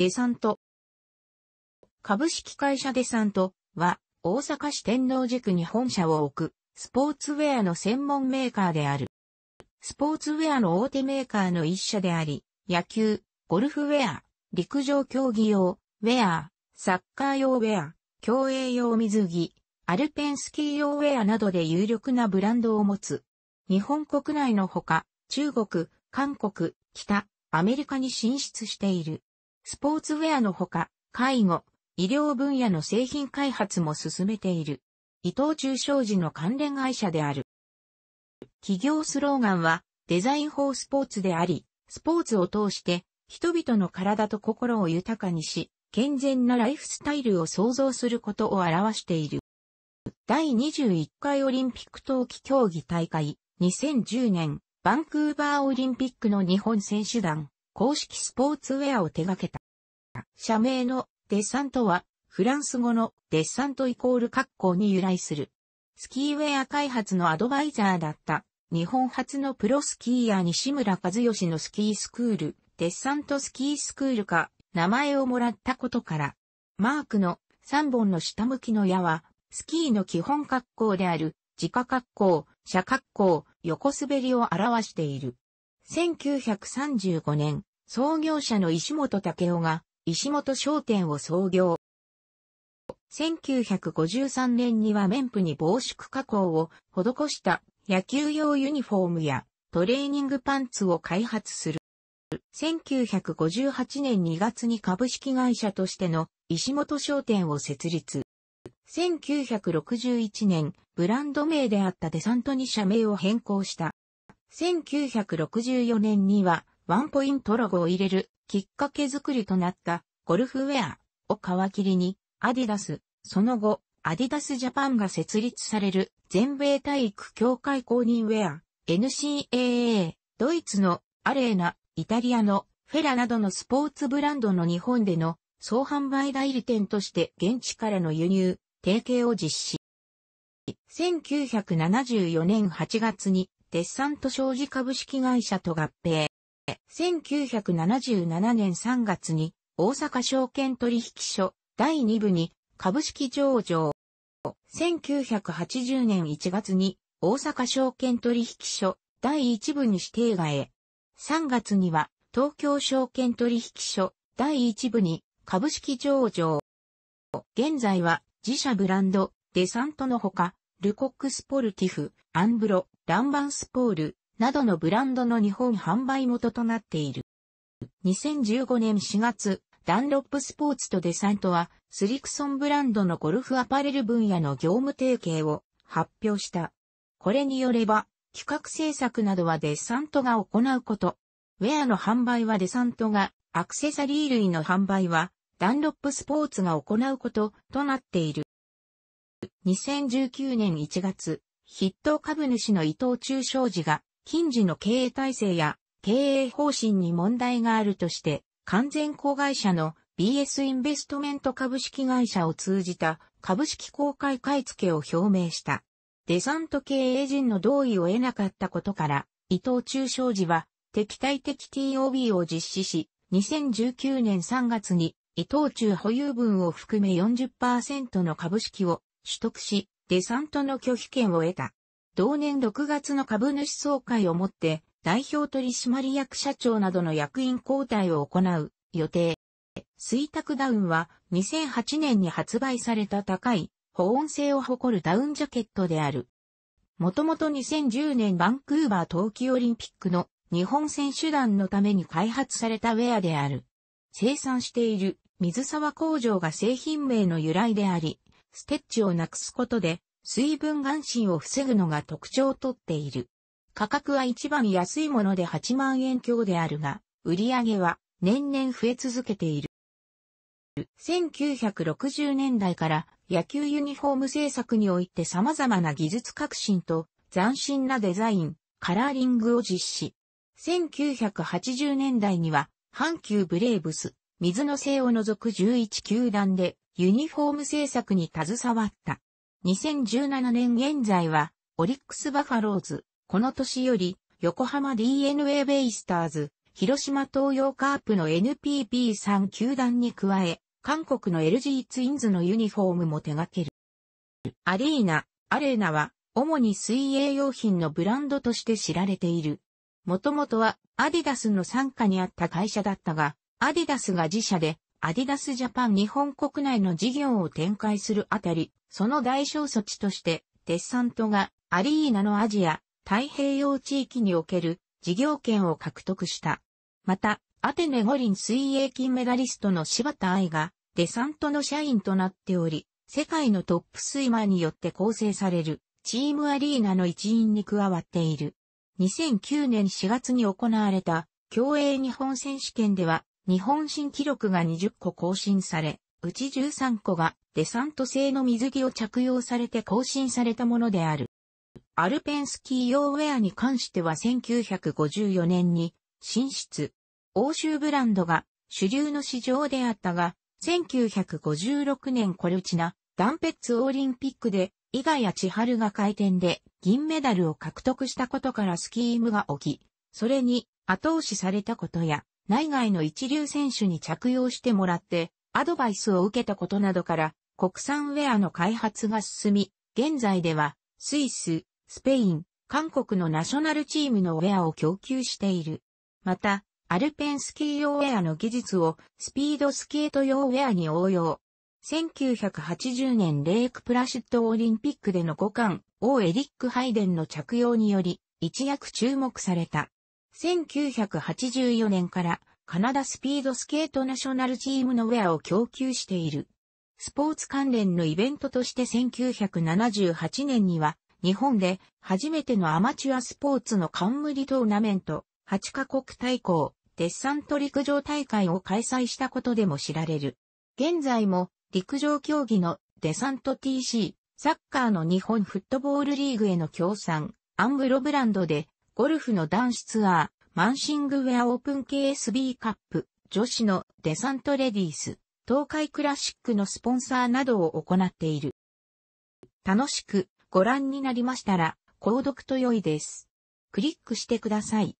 デサント。株式会社デサントは、大阪市天王寺区に本社を置く、スポーツウェアの専門メーカーである。スポーツウェアの大手メーカーの一社であり、野球、ゴルフウェア、陸上競技用、ウェア、サッカー用ウェア、競泳用水着、アルペンスキー用ウェアなどで有力なブランドを持つ。日本国内のほか、中国、韓国、北、アメリカに進出している。スポーツウェアのほか、介護、医療分野の製品開発も進めている。伊藤忠商事の関連会社である。企業スローガンは、デザインフォースポーツであり、スポーツを通して、人々の体と心を豊かにし、健全なライフスタイルを創造することを表している。第21回オリンピック冬季競技大会、2010年、バンクーバーオリンピックの日本選手団、公式スポーツウェアを手掛けた。。社名のデッサントは、フランス語のデッサントイコール格好に由来する。スキーウェア開発のアドバイザーだった。日本初のプロスキーヤー西村和義のスキースクール、デッサントスキースクールか、名前をもらったことから、マークの3本の下向きの矢は、スキーの基本格好である、自家格好、車格好、横滑りを表している。1935年、創業者の石本武夫が、石本商店を創業。1953年には綿布に防縮加工を施した野球用ユニフォームやトレーニングパンツを開発する。1958年2月に株式会社としての石本商店を設立。1961年、ブランド名であったデサントに社名を変更した。1964年にはワンポイントロゴを入れるきっかけ作りとなったゴルフウェアを皮切りにアディダス、その後アディダスジャパンが設立される全米体育協会公認ウェア NCAA、ドイツのアレーナ、イタリアのフェラなどのスポーツブランドの日本での総販売代理店として現地からの輸入、提携を実施。1974年8月にデッサント商事株式会社と合併。1977年3月に大阪証券取引所第2部に株式上場。1980年1月に大阪証券取引所第1部に指定え。3月には東京証券取引所第1部に株式上場。現在は自社ブランドデサントのほか、ルコックスポルティフ、アンブロ、ランバンスポール、などのブランドの日本販売元となっている。2015年4月、ダンロップスポーツとデサントは、スリクソンブランドのゴルフアパレル分野の業務提携を発表した。これによれば、企画制作などはデサントが行うこと。ウェアの販売はデサントが、アクセサリー類の販売は、ダンロップスポーツが行うこととなっている。2019年1月、筆頭株主の伊藤忠商事が近似の経営体制や経営方針に問題があるとして、完全子会社の BS インベストメント株式会社を通じた株式公開買付を表明した。デサント経営陣の同意を得なかったことから、伊藤忠商事は敵対的 TOB を実施し、2019年3月に伊藤忠保有分を含め40%の株式を取得し、デサントの拒否権を得た。同年6月の株主総会をもって、代表取締役社長などの役員交代を行う予定。水卓ダウンは2008年に発売された高い保温性を誇るダウンジャケットである。もともと2010年バンクーバー冬季オリンピックの日本選手団のために開発されたウェアである。生産している水沢工場が製品名の由来であり、ステッチをなくすことで水分眼心を防ぐのが特徴をとっている。価格は一番安いもので8万円強であるが、売り上げは年々増え続けている。1960年代から野球ユニフォーム制作において様々な技術革新と斬新なデザイン、カラーリングを実施。1980年代には阪急ブレーブス、水の星を除く11球団でユニフォーム制作に携わった。2017年現在は、オリックスバファローズ、この年より、横浜 DNA ベイスターズ、広島東洋カープの NPB3 球団に加え、韓国の LG ツインズのユニフォームも手掛ける。アリーナ、アレーナは、主に水泳用品のブランドとして知られている。もともとは、アディダスの傘下にあった会社だったが、アディダスが自社で、アディダスジャパン日本国内の事業を展開するあたり、その代償措置として、デッサントがアリーナのアジア、太平洋地域における事業権を獲得した。また、アテネ五輪水泳金メダリストの柴田愛が、デサントの社員となっており、世界のトップスイマーによって構成される、チームアリーナの一員に加わっている。2009年4月に行われた、競泳日本選手権では、日本新記録が20個更新され、うち13個がデサント製の水着を着用されて更新されたものである。アルペンスキー用ウェアに関しては1954年に進出。欧州ブランドが主流の市場であったが、1956年コルチナ、ダンペッツオリンピックで、伊賀谷千春が回転で銀メダルを獲得したことからスキームが起き、それに後押しされたことや、内外の一流選手に着用してもらって、アドバイスを受けたことなどから国産ウェアの開発が進み、現在ではスイス、スペイン、韓国のナショナルチームのウェアを供給している。また、アルペンスキー用ウェアの技術をスピードスケート用ウェアに応用。1980年レイクプラシッドオリンピックでの5冠、王エリック・ハイデンの着用により、一躍注目された。1984年からカナダスピードスケートナショナルチームのウェアを供給している。スポーツ関連のイベントとして1978年には、日本で初めてのアマチュアスポーツの冠トーナメント、8カ国対抗、デッサント陸上大会を開催したことでも知られる。現在も陸上競技のデサント TC、サッカーの日本フットボールリーグへの協賛、アンブロブランドで、ゴルフの男子ツアー、マンシングウェアオープン KSB カップ、女子のデサントレディース、東海クラシックのスポンサーなどを行っている。楽しくご覧になりましたら、購読と良いです。クリックしてください。